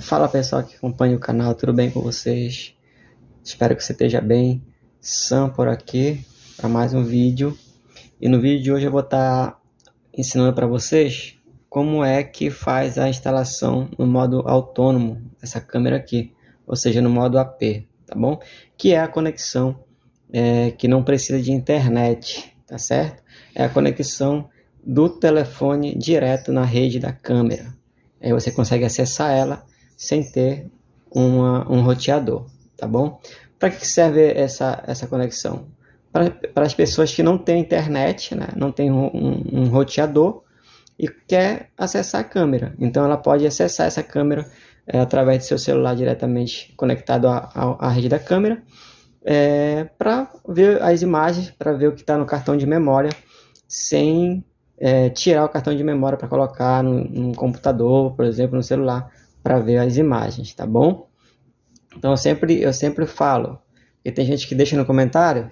Fala pessoal que acompanha o canal, tudo bem com vocês? Espero que você esteja bem. Sam por aqui para mais um vídeo. E no vídeo de hoje eu vou estar tá ensinando para vocês como é que faz a instalação no modo autônomo dessa câmera aqui, ou seja, no modo AP, tá bom? Que é a conexão é, que não precisa de internet, tá certo? É a conexão do telefone direto na rede da câmera. Aí você consegue acessar ela sem ter uma, um roteador, tá bom? Para que serve essa, essa conexão? Para as pessoas que não têm internet, né? não têm um, um, um roteador e quer acessar a câmera. Então ela pode acessar essa câmera é, através do seu celular diretamente conectado à, à rede da câmera é, eh, para ver as imagens, para ver o que está no cartão de memória sem é, tirar o cartão de memória para colocar no, no computador, por exemplo, no celular para ver as imagens, tá bom? Então eu sempre, eu sempre falo, e tem gente que deixa no comentário: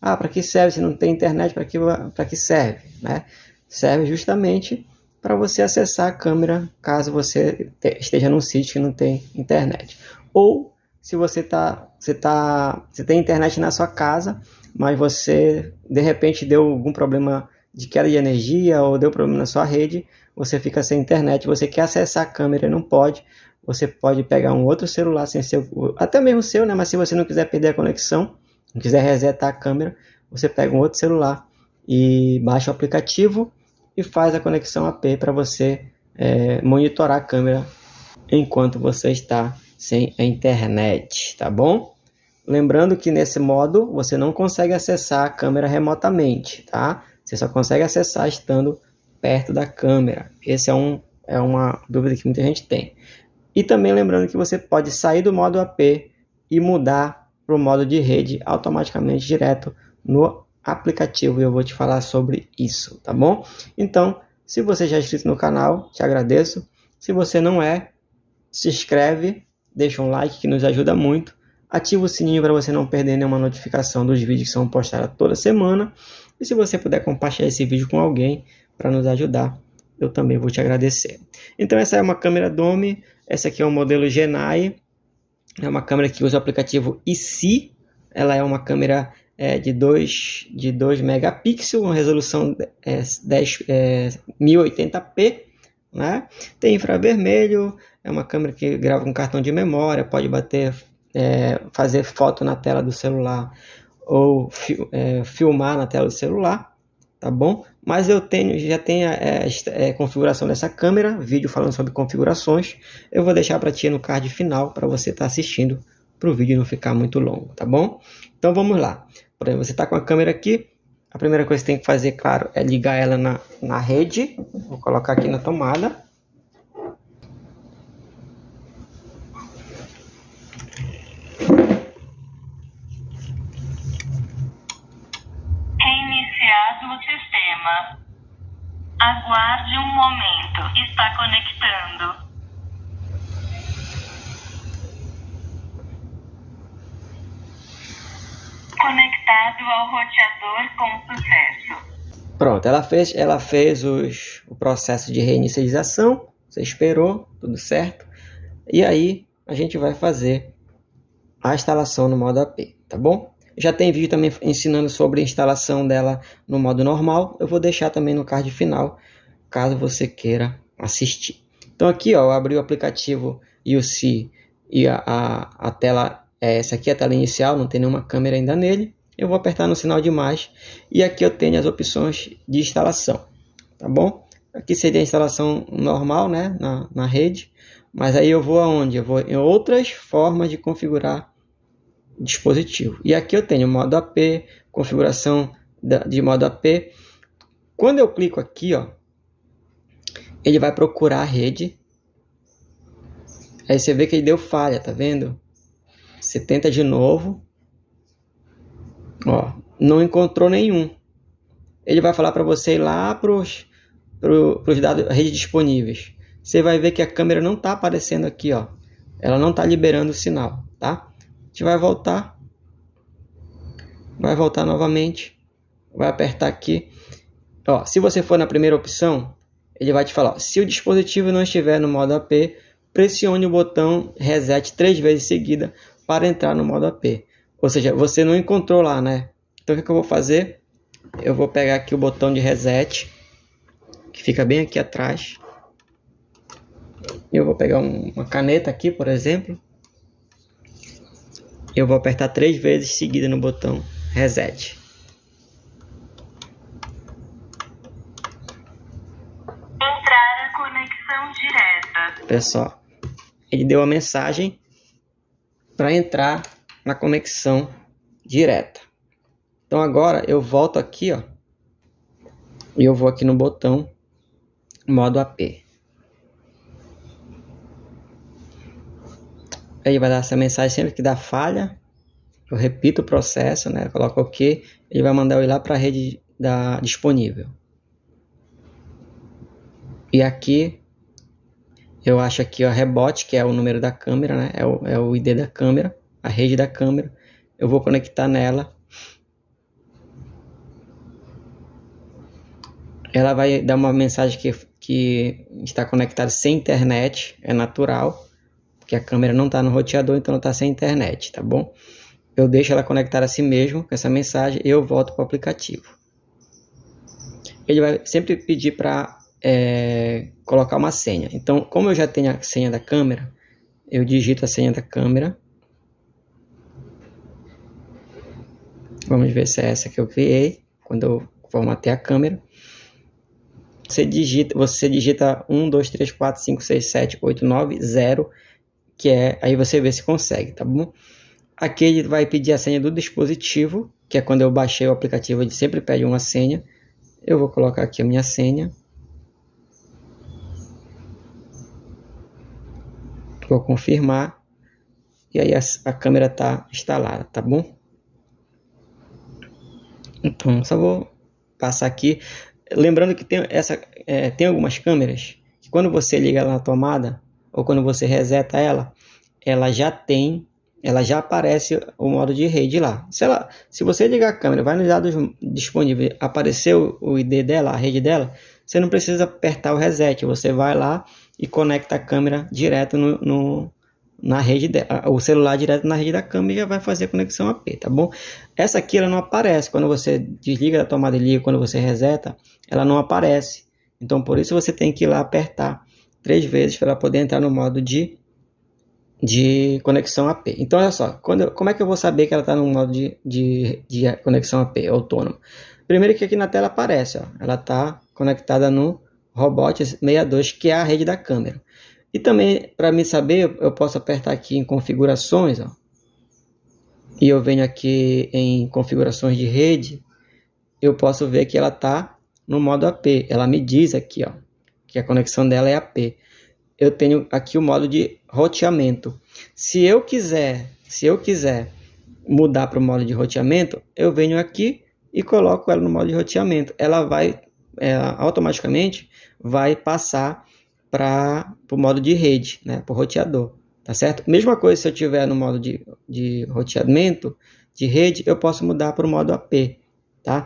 ah, para que serve se não tem internet, para que, para que serve? Né? Serve justamente para você acessar a câmera caso você esteja num sítio que não tem internet. Ou se você, tá, você, tá, você tem internet na sua casa, mas você de repente deu algum problema de queda de energia ou deu problema na sua rede, você fica sem internet, você quer acessar a câmera, e não pode. Você pode pegar um outro celular sem seu, até mesmo seu, né? Mas se você não quiser perder a conexão, não quiser resetar a câmera, você pega um outro celular e baixa o aplicativo e faz a conexão AP para você é, monitorar a câmera enquanto você está sem a internet, tá bom? Lembrando que nesse modo você não consegue acessar a câmera remotamente, tá? Você só consegue acessar estando perto da câmera. Esse é, um, é uma dúvida que muita gente tem. E também lembrando que você pode sair do modo AP e mudar para o modo de rede automaticamente direto no aplicativo. eu vou te falar sobre isso, tá bom? Então, se você já é inscrito no canal, te agradeço. Se você não é, se inscreve, deixa um like que nos ajuda muito. Ativa o sininho para você não perder nenhuma notificação dos vídeos que são postados toda semana se você puder compartilhar esse vídeo com alguém para nos ajudar, eu também vou te agradecer. Então essa é uma câmera Dome, essa aqui é um modelo Genai, é uma câmera que usa o aplicativo IC, ela é uma câmera é, de 2 de megapixels, uma resolução é, 10, é, 1080p, né? Tem infravermelho, é uma câmera que grava com cartão de memória, pode bater, é, fazer foto na tela do celular ou fi, é, filmar na tela do celular, tá bom? Mas eu tenho, já tenho a, a, a, configuração dessa câmera, vídeo falando sobre configurações. Eu vou deixar para ti no card final para você estar tá assistindo para o vídeo não ficar muito longo, tá bom? Então vamos lá. Por exemplo, você está com a câmera aqui. A primeira coisa que você tem que fazer, claro, é ligar ela na, na rede. Vou colocar aqui na tomada. iniciador com sucesso. Pronto, ela fez, ela fez os, o processo de reinicialização, você esperou, tudo certo. E aí a gente vai fazer a instalação no modo AP, tá bom? Já tem vídeo também ensinando sobre a instalação dela no modo normal. Eu vou deixar também no card final, caso você queira assistir. Então aqui ó, eu abri o aplicativo UC e a, a, a tela, é, essa aqui é a tela inicial, não tem nenhuma câmera ainda nele eu vou apertar no sinal de mais e aqui eu tenho as opções de instalação, tá bom? Aqui seria a instalação normal, né, na, na rede, mas aí eu vou aonde? Eu vou em outras formas de configurar dispositivo. E aqui eu tenho modo AP, configuração de modo AP. Quando eu clico aqui, ó, ele vai procurar a rede. Aí você vê que ele deu falha, tá vendo? Você tenta de novo, Ó, não encontrou nenhum. Ele vai falar para você ir lá para os pro, pros dados redes disponíveis. Você vai ver que a câmera não está aparecendo aqui, ó. Ela não está liberando o sinal, tá? A gente vai voltar. Vai voltar novamente. Vai apertar aqui. Ó, se você for na primeira opção, ele vai te falar: ó, se o dispositivo não estiver no modo AP, pressione o botão reset três vezes seguida para entrar no modo AP. Ou seja, você não encontrou lá, né? Então o é que, eu vou fazer? Eu vou pegar aqui o botão de reset, que fica bem aqui atrás. Eu vou pegar um, uma caneta aqui, por exemplo. Eu vou apertar três vezes seguida no botão reset. Entrar a conexão direta. Pessoal, ele deu a mensagem para entrar na conexão direta. Então agora eu volto aqui, ó, e eu vou aqui no botão modo AP. Aí vai dar essa mensagem sempre que dá falha, eu repito o processo, né? Coloco OK, ele vai mandar eu ir lá para a rede da disponível. E aqui eu acho aqui o rebote, que é o número da câmera, né? É o, é o ID da câmera a rede da câmera, eu vou conectar nela. Ela vai dar uma mensagem que, que está conectada sem internet, é natural, porque a câmera não está no roteador, então está sem internet, tá bom? Eu deixo ela conectar a si mesmo com essa mensagem e eu volto para o aplicativo. Ele vai sempre pedir para é, colocar uma senha. Então, como eu já tenho a senha da câmera, eu digito a senha da câmera Vamos ver se é essa que eu criei. Quando eu formatei a câmera. Você digita, você digita 1, 2, 3, 4, 5, 6, 7, 8, 9, 0. Que é, aí você vê se consegue, tá bom? Aqui ele vai pedir a senha do dispositivo, que é quando eu baixei o aplicativo, ele sempre pede uma senha. Eu vou colocar aqui a minha senha. Vou confirmar. E aí a, a câmera está instalada, tá bom? Então, só vou passar aqui. Lembrando que tem, essa, é, tem algumas câmeras que quando você liga ela na tomada ou quando você reseta ela, ela já tem, ela já aparece o modo de rede lá. Se, ela, se você ligar a câmera, vai nos dados disponíveis, apareceu o ID dela, a rede dela, você não precisa apertar o reset, você vai lá e conecta a câmera direto no, no, na rede de, o celular direto na rede da câmera e já vai fazer a conexão AP, tá bom? Essa aqui ela não aparece quando você desliga a tomada e liga, quando você reseta, ela não aparece. Então por isso você tem que ir lá apertar três vezes para poder entrar no modo de de conexão AP. Então olha só, quando, como é que eu vou saber que ela está no modo de, de, de conexão AP é autônomo? Primeiro que aqui na tela aparece, ó, ela está conectada no Robot 62, que é a rede da câmera. E também, para me saber, eu posso apertar aqui em configurações, ó. E eu venho aqui em configurações de rede, eu posso ver que ela está no modo AP. Ela me diz aqui, ó, que a conexão dela é AP. Eu tenho aqui o modo de roteamento. Se eu quiser, se eu quiser mudar para o modo de roteamento, eu venho aqui e coloco ela no modo de roteamento. Ela vai, ela automaticamente vai passar para o modo de rede, né, para o roteador, tá certo? Mesma coisa se eu tiver no modo de, de roteamento, de rede, eu posso mudar para o modo AP, tá?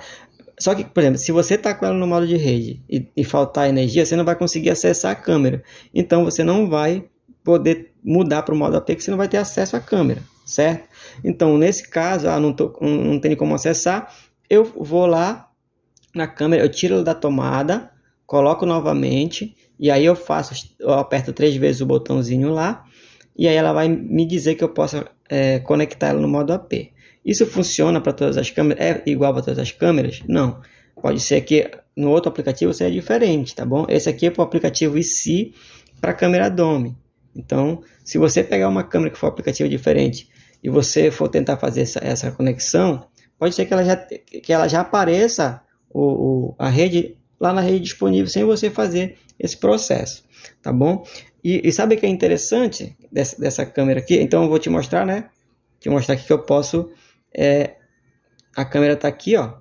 Só que, por exemplo, se você está com ela no modo de rede e, e, faltar energia, você não vai conseguir acessar a câmera. Então, você não vai poder mudar para o modo AP, porque você não vai ter acesso à câmera, certo? Então, nesse caso, ah, não, tô, não, não tenho como acessar, eu vou lá na câmera, eu tiro ela da tomada, coloco novamente e aí eu faço, eu aperto três vezes o botãozinho lá e aí ela vai me dizer que eu posso é, conectar ela no modo AP. Isso funciona para todas as câmeras? É igual para todas as câmeras? Não. Pode ser que no outro aplicativo seja diferente, tá bom? Esse aqui é para o aplicativo IC para câmera Dome. Então, se você pegar uma câmera que for um aplicativo diferente e você for tentar fazer essa, essa conexão, pode ser que ela já, que ela já apareça o, o, a rede lá na rede disponível sem você fazer esse processo, tá bom? E, e sabe o que é interessante dessa, dessa, câmera aqui? Então eu vou te mostrar, né? Te mostrar aqui que eu posso... É, a câmera tá aqui, ó.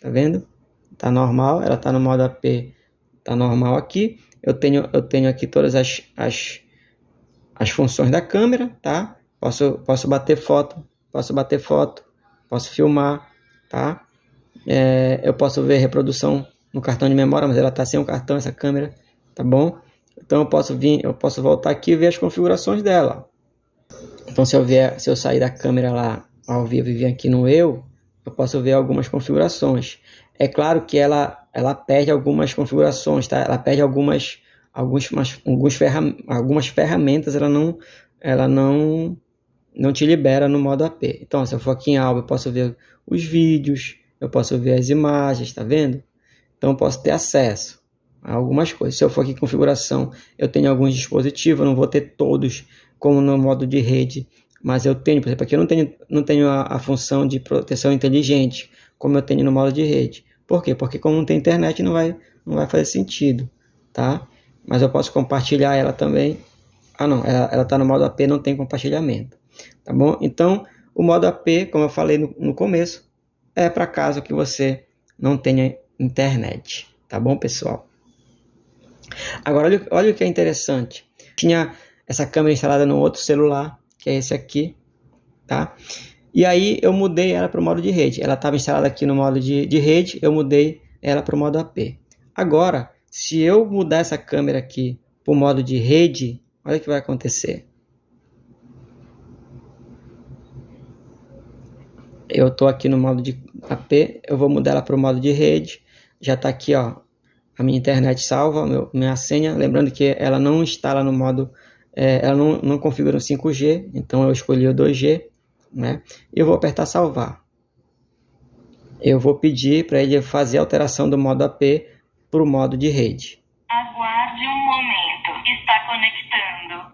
Tá vendo? Tá normal, ela tá no modo AP, tá normal aqui. Eu tenho, eu tenho aqui todas as, as, as funções da câmera, tá? Posso, posso bater foto, posso bater foto, posso filmar, tá? É, eu posso ver reprodução no cartão de memória, mas ela está sem o cartão, essa câmera, tá bom? Então eu posso vir, eu posso voltar aqui e ver as configurações dela. Então se eu vier, se eu sair da câmera lá ao vivo e vir aqui no eu, eu posso ver algumas configurações. É claro que ela ela perde algumas configurações, tá? Ela perde algumas alguns alguns ferram, algumas ferramentas, ela não ela não não te libera no modo AP. Então, se eu for aqui em áudio eu posso ver os vídeos, eu posso ver as imagens, tá vendo? Então eu posso ter acesso a algumas coisas. Se eu for aqui em configuração, eu tenho alguns dispositivos, eu não vou ter todos, como no modo de rede, mas eu tenho, por exemplo, aqui eu não tenho, não tenho a, a função de proteção inteligente, como eu tenho no modo de rede. Por quê? Porque como não tem internet, não vai, não vai fazer sentido, tá? Mas eu posso compartilhar ela também. Ah não, ela está no modo AP, não tem compartilhamento, tá bom? Então, o modo AP, como eu falei no, no começo, é para caso que você não tenha internet. Tá bom, pessoal? Agora, olha, olha o que é interessante. Tinha essa câmera instalada no outro celular, que é esse aqui, tá? E aí eu mudei ela para o modo de rede. Ela estava instalada aqui no modo de, de rede, eu mudei ela para o modo AP. Agora, se eu mudar essa câmera aqui para o modo de rede, olha o que vai acontecer. Eu estou aqui no modo de AP, eu vou mudar ela para o modo de rede já está aqui ó, a minha internet salva, meu, minha senha. Lembrando que ela não instala no modo, é, ela não, não configura o 5G, então eu escolhi o 2G. Né? Eu vou apertar salvar. Eu vou pedir para ele fazer a alteração do modo AP para o modo de rede. Aguarde um momento, está conectando.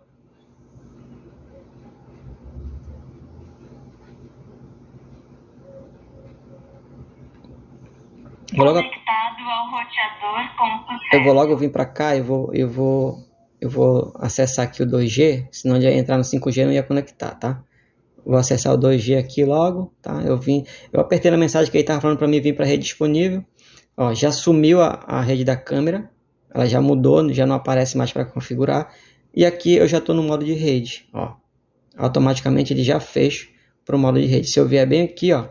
Vou logo ao roteador com Eu vou logo vir para cá, eu vou, eu vou, eu vou acessar aqui o 2G, senão ia entrar no 5G não ia conectar, tá? Vou acessar o 2G aqui logo, tá? Eu vim, eu apertei na mensagem que ele estava falando para mim vir para rede disponível. Ó, já sumiu a, a rede da câmera, ela já mudou, já não aparece mais para configurar. E aqui eu já estou no modo de rede, ó. Automaticamente ele já fez para o modo de rede. Se eu vier bem aqui, ó,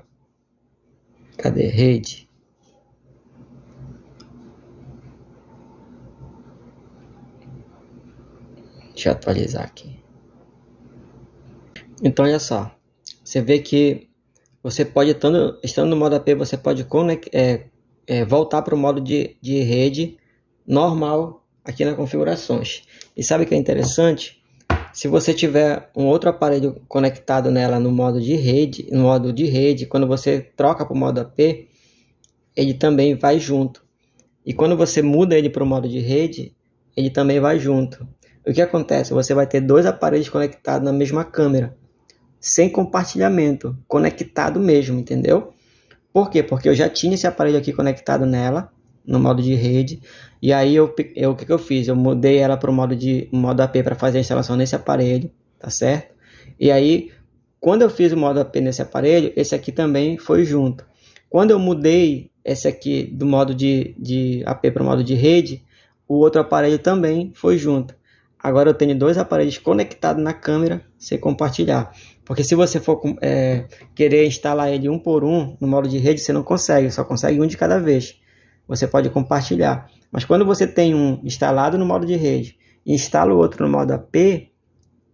cadê rede? Deixa eu atualizar aqui. Então olha só, você vê que você pode, estando, estando no modo AP, você pode conect, é, é, voltar para o modo de, de rede normal aqui nas configurações. E sabe o que é interessante? Se você tiver um outro aparelho conectado nela no modo de rede, no modo de rede, quando você troca para o modo AP, ele também vai junto. E quando você muda ele para o modo de rede, ele também vai junto. O que acontece? Você vai ter dois aparelhos conectados na mesma câmera, sem compartilhamento, conectado mesmo, entendeu? Por quê? Porque eu já tinha esse aparelho aqui conectado nela, no modo de rede, e aí eu, eu o que, que eu fiz? Eu mudei ela para o modo de modo AP para fazer a instalação nesse aparelho, tá certo? E aí, quando eu fiz o modo AP nesse aparelho, esse aqui também foi junto. Quando eu mudei esse aqui do modo de, de AP para o modo de rede, o outro aparelho também foi junto agora eu tenho dois aparelhos conectados na câmera sem compartilhar. Porque se você for é, querer instalar ele um por um no modo de rede, você não consegue, só consegue um de cada vez. Você pode compartilhar. Mas quando você tem um instalado no modo de rede e instala o outro no modo AP,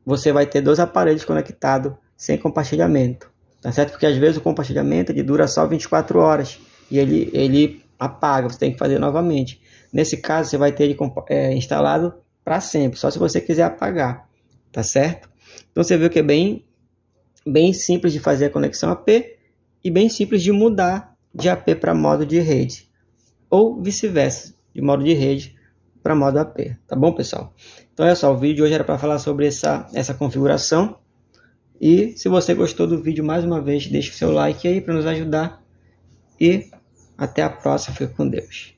você vai ter dois aparelhos conectados sem compartilhamento. Tá certo? Porque às vezes o compartilhamento ele dura só 24 horas e ele, ele apaga, você tem que fazer novamente. Nesse caso, você vai ter ele é, instalado para sempre, só se você quiser apagar, tá certo? Então você viu que é bem, bem simples de fazer a conexão AP e bem simples de mudar de AP para modo de rede, ou vice-versa, de modo de rede para modo AP, tá bom, pessoal? Então é só, o vídeo de hoje era para falar sobre essa, essa configuração. E se você gostou do vídeo, mais uma vez, deixe o seu like aí para nos ajudar. E até a próxima, fica com Deus.